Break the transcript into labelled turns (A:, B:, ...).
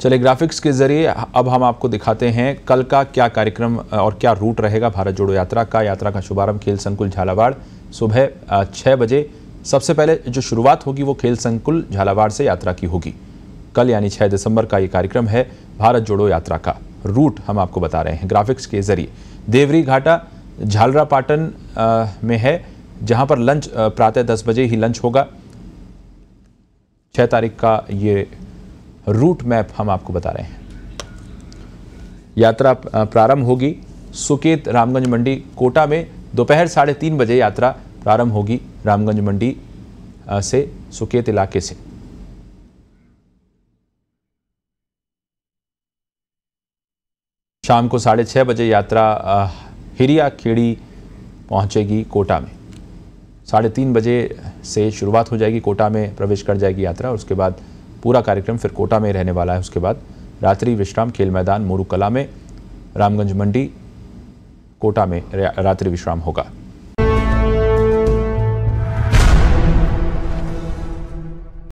A: चले ग्राफिक्स के ज़रिए अब हम आपको दिखाते हैं कल का क्या कार्यक्रम और क्या रूट रहेगा भारत जोड़ो यात्रा का यात्रा का शुभारंभ खेल संकुल झालावाड़ सुबह छः बजे सबसे पहले जो शुरुआत होगी वो खेल संकुल झालावाड़ से यात्रा की होगी कल यानी छः दिसंबर का ये कार्यक्रम है भारत जोड़ो यात्रा का रूट हम आपको बता रहे हैं ग्राफिक्स के ज़रिए देवरी घाटा झालरापाटन में है जहाँ पर लंच प्रातः दस बजे ही लंच होगा छः तारीख का ये रूट मैप हम आपको बता रहे हैं यात्रा प्रारंभ होगी सुकेत रामगंज मंडी कोटा में दोपहर साढ़े तीन बजे यात्रा प्रारंभ होगी रामगंज मंडी से सुकेत इलाके से शाम को साढ़े छः बजे यात्रा हिरिया खेड़ी पहुंचेगी कोटा में साढ़े तीन बजे से शुरुआत हो जाएगी कोटा में प्रवेश कर जाएगी यात्रा उसके बाद पूरा कार्यक्रम फिर कोटा में रहने वाला है उसके बाद रात्रि विश्राम खेल मैदान मोरू कला में रामगंज मंडी कोटा में रात्रि विश्राम होगा